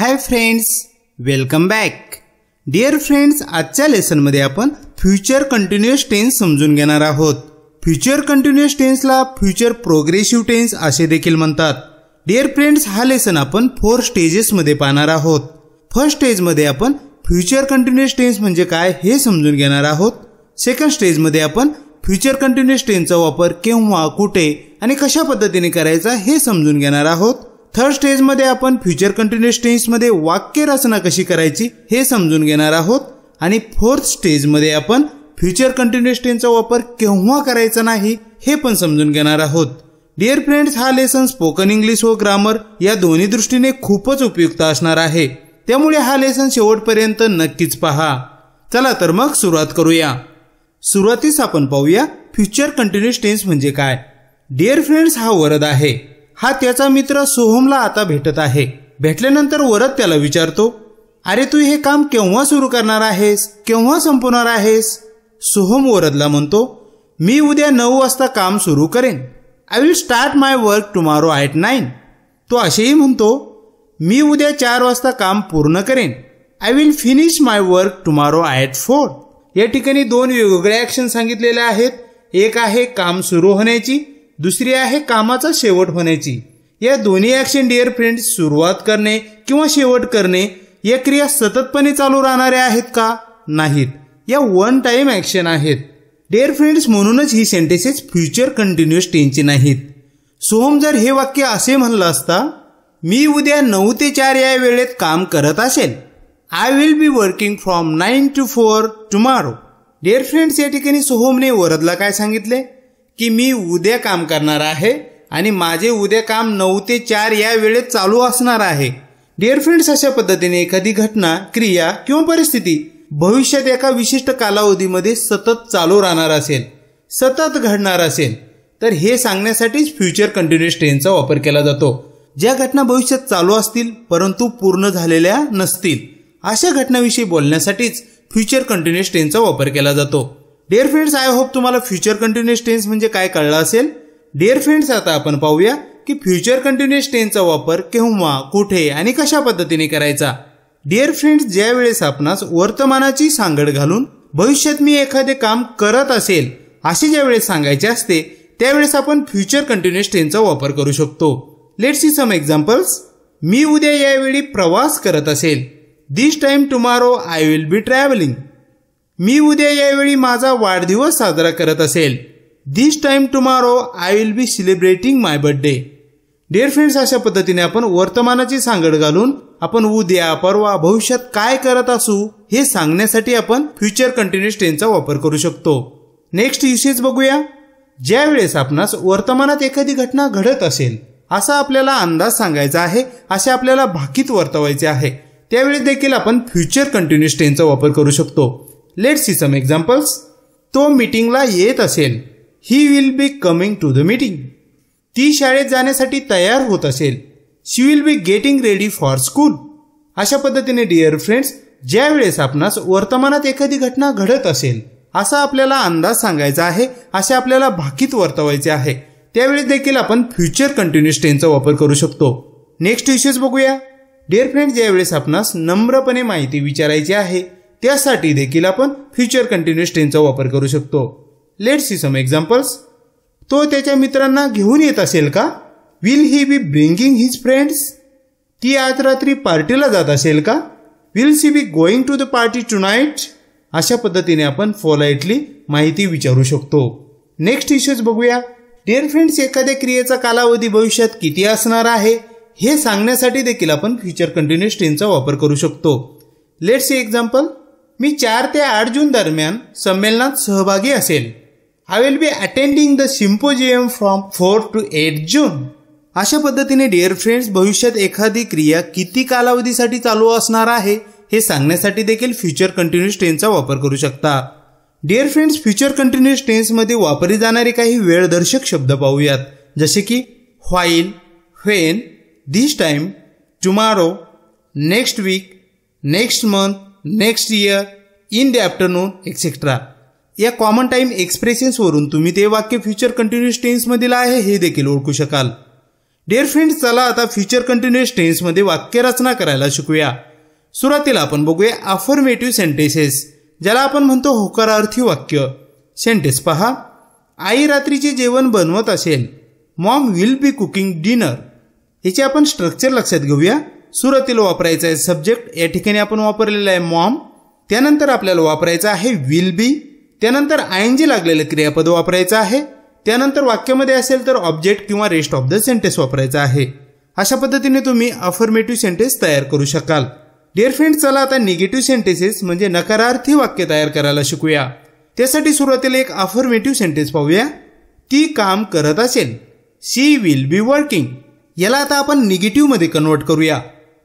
हाय friends welcome back dear friends आजच्या लेसनमध्ये आपण फ्युचर कंटिन्युअस टेन्स समजून घेणार आहोत फ्युचर कंटिन्युअस टेन्सला फ्युचर प्रोग्रेसिव्ह टेन्स असे देखील म्हणतात डिअर फ्रेंड्स हा लेसन आपण फोर स्टेजेसमध्ये पाहणार आहोत फर्स्ट स्टेजमध्ये आपण फ्युचर कंटिन्युअस टेन्स म्हणजे काय हे समजून घेणार आहोत सेकंड स्टेजमध्ये आपण फ्युचर कंटिन्युअस टेन्सचा वापर केव्हा कुठे आणि कशा पद्धतीने करायचा हे समजून घेणार आहोत थर्ड स्टेजमध्ये आपण फ्युचर कंटिन्युअस मध्ये वाक्य रचना कशी करायची हे समजून घेणार आहोत आणि फोर्थ स्टेजमध्ये आपण फ्युचर कंटिन्युअस टेन्सचा वापर केव्हा करायचा नाही हे पण समजून घेणार आहोत डिअर फ्रेंड्स हा लेसन स्पोकन इंग्लिश व ग्रामर या दोन्ही दृष्टीने खूपच उपयुक्त असणार आहे त्यामुळे हा लेसन शेवटपर्यंत नक्कीच पहा चला तर मग सुरुवात करूया सुरुवातीस आपण पाहूया फ्युचर कंटिन्युअस टेन्स म्हणजे काय डिअर फ्रेंड्स हा वरद आहे हा त्याचा मित्र सोहमला आता भेटत आहे भेटल्यानंतर वरद त्याला विचारतो अरे तू हे काम केव्हा सुरू करणार आहेस केव्हा संपवणार आहेस सोहम वरदला म्हणतो मी उद्या नऊ वाजता काम सुरू करेन I will start my work tomorrow at nine तो असेही म्हणतो मी उद्या चार वाजता काम पूर्ण करेन I will finish my work tomorrow at four या ठिकाणी दोन वेगवेगळ्या ऍक्शन सांगितलेल्या आहेत एक आहे काम सुरू होण्याची दुसरी आहे कामाचा शेवट होण्याची या दोन्ही ॲक्शन डिअर फ्रेंड्स सुरुवात करणे किंवा शेवट करणे या क्रिया सततपणे चालू राहणाऱ्या आहेत का नाहीत या वन टाइम ॲक्शन आहेत डेअर फ्रेंड्स म्हणूनच ही सेंटेसेस फ्युचर कंटिन्युअस टेनची नाहीत सोहम जर हे वाक्य असे म्हणलं असता मी उद्या नऊ ते चार या वेळेत काम करत असेल I will be working from nine to four tomorrow dear friends या ठिकाणी सोहमने वरदला काय सांगितले की मी उद्या काम करणार आहे आणि माझे उद्या काम नऊ ते चार या वेळेत चालू असणार आहे डिअर फ्रेंड्स अशा पद्धतीने एखादी घटना क्रिया किंवा परिस्थिती भविष्यात एका विशिष्ट कालावधीमध्ये सतत चालू राहणार असेल सतत घडणार असेल तर हे सांगण्यासाठीच फ्युचर कंटिन्युअस ट्रेनचा वापर केला जातो ज्या घटना भविष्यात चालू असतील परंतु पूर्ण झालेल्या नसतील अशा घटनाविषयी बोलण्यासाठीच फ्युचर कंटिन्युअस ट्रेनचा वापर केला जातो डेअर फ्रेंड्स आय होप तुम्हाला फ्युचर कंटिन्युअस टेन्स म्हणजे काय कळलं असेल डेअर फ्रेंड्स आता आपण पाहूया की फ्युचर कंटिन्युअस टेन्सचा वापर केव्हा कुठे आणि कशा पद्धतीने करायचा डिअर फ्रेंड्स ज्या वेळेस आपणास वर्तमानाची सांगड घालून भविष्यात मी एखादे काम करत असेल असे ज्या वेळेस सांगायचे असते त्यावेळेस आपण फ्युचर कंटिन्युअस टेन्सचा वापर करू शकतो लेट सी सम एक्झाम्पल्स मी उद्या यावेळी प्रवास करत असेल this time tomorrow I will be travelling मी उद्या यावेळी माझा वाढदिवस साजरा करत असेल this time tomorrow I will be celebrating my birthday dear friends अशा पद्धतीने आपण वर्तमानाची सांगड घालून आपण उद्या परवा भविष्यात काय करत असू हे सांगण्यासाठी आपण फ्युचर कंटिन्युअस टेनचा वापर करू शकतो नेक्स्ट युसेज बघूया ज्या वेळेस आपणास वर्तमानात एखादी घटना घडत असेल असा आपल्याला अंदाज सांगायचा आहे असे आपल्याला भाकीत वर्तवायचे आहे त्यावेळी देखील आपण फ्युचर कंटिन्युअस टेनचा वापर करू शकतो लेट सी सम एक्झाम्पल्स तो मीटिंगला येत असेल he will be coming to the meeting ती शाळेत जाण्यासाठी तयार होत असेल she will be getting ready for school अशा पद्धतीने डिअर फ्रेंड्स ज्या वेळेस आपणास वर्तमानात एखादी घटना घडत असेल असा आपल्याला अंदाज सांगायचा आहे असे आपल्याला भाकीत वर्तवायचे आहे त्यावेळेस देखील आपण फ्युचर कंटिन्युअस टेनचा वापर करू शकतो नेक्स्ट इश्यूज बघूया डिअर फ्रेंड्स ज्यावेळेस आपणास नम्रपणे माहिती विचारायची आहे त्यासाठी देखील आपण फ्युचर कंटिन्युअस टेनचा वापर करू शकतो लेट सी सम एक्झाम्पल्स तो त्याच्या मित्रांना घेऊन येत असेल का will he be bringing his friends ती आज रात्री पार्टीला जात असेल का will she be going to the party tonight अशा पद्धतीने आपण फॉलाईटली माहिती विचारू शकतो नेक्स्ट इश्यूज बघूया डिअर फ्रेंड्स एखाद्या क्रियेचा कालावधी भविष्यात किती असणार आहे हे सांगण्यासाठी देखील आपण फ्युचर कंटिन्युअस टेनचा वापर करू शकतो लेट्स सी एक्झाम्पल मी चार ते आठ जून दरम्यान संमेलनात सहभागी असेल I will be attending the symposium from four to eight June अशा पद्धतीने डिअर फ्रेंड्स भविष्यात एखादी क्रिया किती कालावधीसाठी चालू असणार आहे हे सांगण्यासाठी देखील फ्युचर कंटिन्युअस टेन्सचा वापर करू शकता डिअर फ्रेंड्स फ्युचर कंटिन्युअस टेन्समध्ये वापरली जाणारे काही वेळदर्शक शब्द पाहूयात जसे की while when this time tomorrow next week next month next year in the afternoon etcetera या कॉमन टाईम वरून तुम्ही ते वाक्य फ्युचर कंटिन्युअस मधील आहे हे देखील ओळखू शकाल डिअर फ्रेंड्स चला आता फ्युचर कंटिन्युअस मध्ये वाक्य रचना करायला शिकूया सुरुवातीला आपण बघूया अफर्मेटिव्ह सेंटेसेस ज्याला आपण म्हणतो होकारार्थी वाक्य सेंटेन्स पहा आई रात्रीचे जेवण बनवत असेल mom will be cooking dinner याचे आपण स्ट्रक्चर लक्षात घेऊया सुरुवातीला वापरायचं आहे सब्जेक्ट या ठिकाणी आपण वापरलेलं आहे मॉम त्यानंतर आपल्याला वापरायचं आहे विल बी त्यानंतर आय एन जी लागलेलं क्रियापद वापरायचं आहे त्यानंतर वाक्यामध्ये असेल तर ऑब्जेक्ट किंवा रेस्ट ऑफ द सेंटेन्स वापरायचा आहे अशा पद्धतीने तुम्ही अफर्मेटिव्ह सेंटेन्स तयार करू शकाल डिअर फ्रेंड चला आता निगेटिव्ह सेंटेन्सेस म्हणजे नकारार्थी वाक्य तयार करायला शिकूया त्यासाठी सुरुवातीला एक अफर्मेटिव्ह सेंटेन्स पाहूया ती काम करत असेल शी विल बी वर्किंग याला आता आपण निगेटिव्हमध्ये कन्वर्ट करूया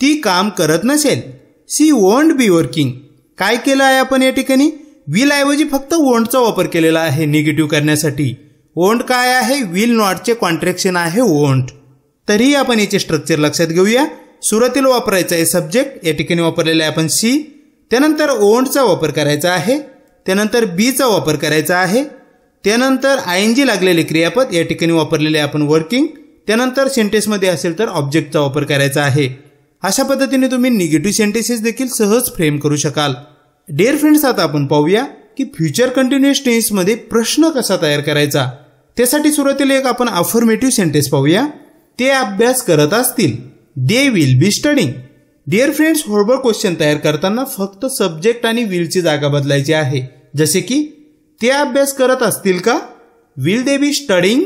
ती काम करत नसेल सी वोंट बी वर्किंग काय केलं आहे आपण या ठिकाणी विल ऐवजी फक्त वोंटचा वापर केलेला आहे निगेटिव्ह करण्यासाठी वोंट काय आहे विल नॉटचे कॉन्ट्रॅक्शन आहे वोंट तरीही आपण याचे स्ट्रक्चर लक्षात घेऊया सुरुवातीला वापरायचं आहे सब्जेक्ट या ठिकाणी वापरलेला आहे आपण सी त्यानंतर ओंटचा वापर करायचा आहे त्यानंतर बीचा वापर करायचा आहे त्यानंतर आय एन जी लागलेले क्रियापद या ठिकाणी वापरलेले आपण वर्किंग त्यानंतर सेंटेन्समध्ये असेल तर ऑब्जेक्टचा वापर करायचा आहे अशा पद्धतीने तुम्ही निगेटिव्ह सेंटेन्सेस देखील सहज फ्रेम करू शकाल डेअर फ्रेंड्स आता आपण पाहूया की फ्युचर कंटिन्युअस टेन्समध्ये प्रश्न कसा तयार करायचा त्यासाठी सुरुवातीला एक आपण अफर्मेटिव्ह सेंटेन्स पाहूया ते अभ्यास करत असतील they will be studying dear friends होरबर क्वेश्चन तयार करताना फक्त सब्जेक्ट आणि विलची जागा बदलायची आहे जसे की ते अभ्यास करत असतील का विल दे बी स्टडिंग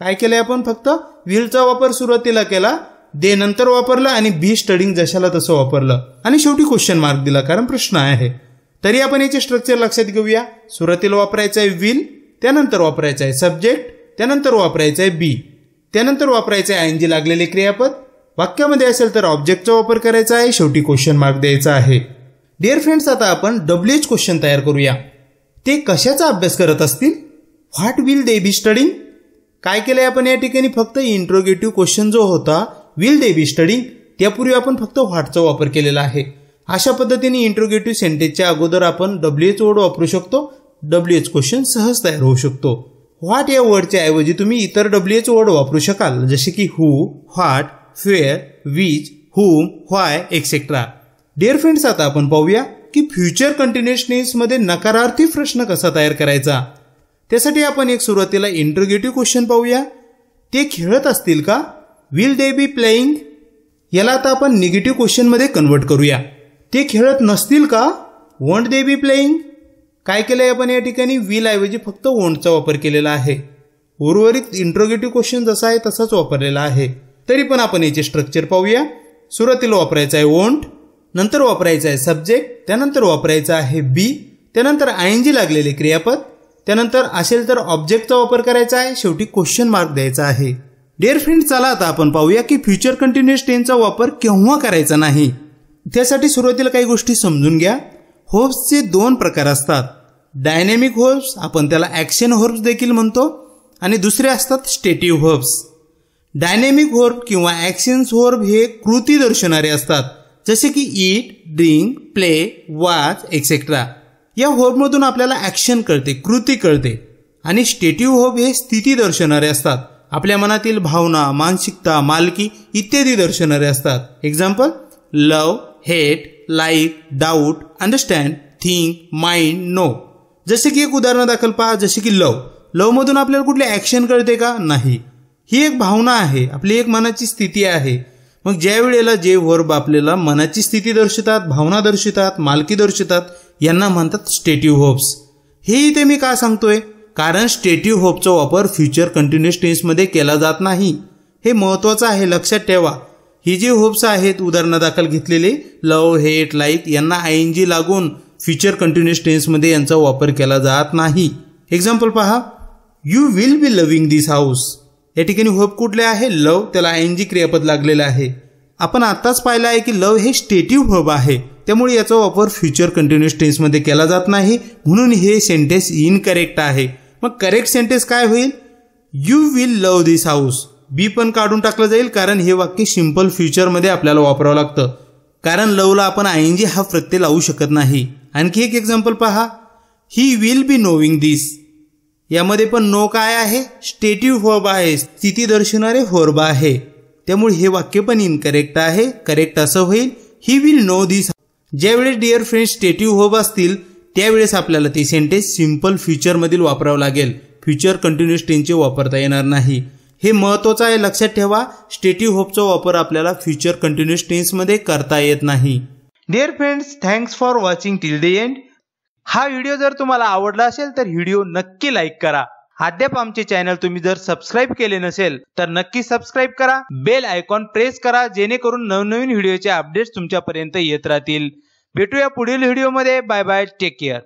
काय केलंय आपण फक्त विलचा वापर सुरुवातीला केला दे नंतर वापरलं आणि बी स्टडिंग जशाला तसं वापरलं आणि शेवटी क्वेश्चन मार्क दिला कारण प्रश्न आहे तरी आपण याचे स्ट्रक्चर लक्षात घेऊया सुरुवातीला वापरायचं आहे विल त्यानंतर वापरायचं आहे सब्जेक्ट त्यानंतर वापरायचं आहे बी त्यानंतर वापरायचं आहे आयनजी लागलेले क्रियापद वाक्यामध्ये असेल तर ऑब्जेक्टचा वापर करायचा आहे शेवटी क्वेश्चन मार्क द्यायचा आहे डिअर फ्रेंड्स आता आपण डब्ल्यूएच क्वेश्चन तयार करूया ते कशाचा अभ्यास करत असतील what will they be studying काय केलंय आपण या ठिकाणी फक्त इंट्रोगेटिव्ह क्वेश्चन जो होता विल दे बी स्टडिंग त्यापूर्वी आपण फक्त व्हाटचा वापर केलेला आहे अशा पद्धतीने इंट्रोगेटिव्ह सेंटेजच्या अगोदर आपण डब्ल्यू एच वर्ड वापरू शकतो डब्ल्यू एच क्वेश्चन सहज तयार होऊ शकतो व्हाट या वर्डच्या ऐवजी तुम्ही इतर डब्ल्यू एच वर्ड वापरू शकाल जसे की who what where which whom why etcetera dear friends आता आपण पाहूया की फ्युचर मध्ये नकारार्थी प्रश्न कसा तयार करायचा त्यासाठी आपण एक सुरुवातीला इंट्रोगेटिव्ह क्वेश्चन पाहूया ते खेळत असतील का विल दे बी प्लेईंग याला आता आपण निगेटिव्ह क्वेश्चनमध्ये कन्वर्ट करूया ते खेळत नसतील का वोंट दे बी प्लेईंग काय केलं आहे आपण या ठिकाणी विल ऐवजी फक्त वोंटचा वापर केलेला आहे उर्वरित इंट्रोगेटिव्ह क्वेश्चन जसा आहे तसाच वापरलेला आहे तरी पण आपण याचे स्ट्रक्चर पाहूया सुरुवातीला वापरायचं आहे वोंट नंतर वापरायचं आहे सब्जेक्ट त्यानंतर वापरायचं आहे बी त्यानंतर आय एन जी लागलेले क्रियापद त्यानंतर असेल तर ऑब्जेक्टचा वापर करायचा आहे शेवटी क्वेश्चन मार्क द्यायचा आहे डेअर फ्रेंड चला आता आपण पाहूया की फ्युचर कंटिन्युअस टेनचा वापर केव्हा करायचा नाही त्यासाठी सुरुवातीला काही गोष्टी समजून घ्या होप्सचे दोन प्रकार असतात डायनॅमिक होप्स आपण त्याला ॲक्शन होप्स देखील म्हणतो आणि दुसरे असतात स्टेटिव्ह होप्स डायनॅमिक होर्ब किंवा ॲक्शन्स होर्ब हे कृती दर्शनारे असतात जसे की eat drink play watch etcetera या मधून आपल्याला ॲक्शन कळते कृती कळते आणि स्टेटिव्ह होप हे स्थिती दर्शनारे असतात आपल्या मनातील भावना मानसिकता मालकी इत्यादी दर्शनारे असतात example love hate like doubt understand think mind know जसे की एक उदाहरण दाखल पहा जसे की लव मधून आपल्याला कुठले ऍक्शन कळते का नाही ही एक भावना आहे आपली एक मनाची स्थिती आहे मग ज्या वेळेला जे वर्ब आपल्याला मनाची स्थिती दर्शवतात भावना दर्शवतात मालकी दर्शवतात यांना म्हणतात स्टेटिव्ह होप्स हे इथे मी का सांगतोय कारण स्टेटिव होपचा वापर फ्युचर कंटिन्युअस टेन्समध्ये केला जात नाही हे महत्त्वाचं आहे लक्षात ठेवा ही जी होप्स आहेत उदाहरणादाखल घेतलेले लव हेट लाईक यांना आय एन जी लागून फ्युचर कंटिन्युअस टेन्समध्ये यांचा वापर केला जात नाही एक्झाम्पल पहा you will be loving this house या ठिकाणी होप कुठले आहे लव त्याला आय एन जी क्रियापद लागलेलं आहे आपण आत्ताच पाहिलं आहे की लव हे स्टेटिव्ह होब आहे त्यामुळे याचा वापर फ्युचर कंटिन्युअस टेन्समध्ये केला जात नाही म्हणून हे सेंटेन्स इनकरेक्ट आहे मग करेक्ट सेंटेन्स काय होईल you will love this house be पण काढून टाकलं जाईल कारण हे वाक्य सिम्पल फ्युचरमध्ये आपल्याला वापरावं लागतं कारण लवला आपण आय जी हा प्रत्यय लावू शकत नाही आणखी एक एक्झाम्पल पहा ही विल बी नोविंग दिस यामध्ये पण नो काय आहे स्टेटिव व्हर्ब आहे स्थिती दर्शवणारे होर्ब आहे त्यामुळे हे वाक्य पण इनकरेक्ट आहे करेक्ट असं होईल ही विल नो दिस ज्यावेळेस डिअर फ्रेंड स्टेटिव होब असतील त्यावेळेस आपल्याला ती सेंटेन्स सिम्पल फ्युचरमधील वापरावं लागेल फ्युचर कंटिन्युअस टेन्सचे वापरता येणार नाही हे महत्त्वाचं आहे लक्षात ठेवा स्टेटिव्ह होपचा वापर आपल्याला फ्युचर कंटिन्युअस टेन्समध्ये करता येत नाही dear friends thanks for watching till the end हा व्हिडिओ जर तुम्हाला आवडला असेल तर व्हिडिओ नक्की लाईक करा अद्याप आमचे चॅनल तुम्ही जर सबस्क्राईब केले नसेल तर नक्की सबस्क्राईब करा बेल आयकॉन प्रेस करा जेणेकरून नवनवीन व्हिडिओचे अपडेट्स तुमच्यापर्यंत येत राहतील भेटूया पुढील व्हिडिओमध्ये बाय बाय टेक केअर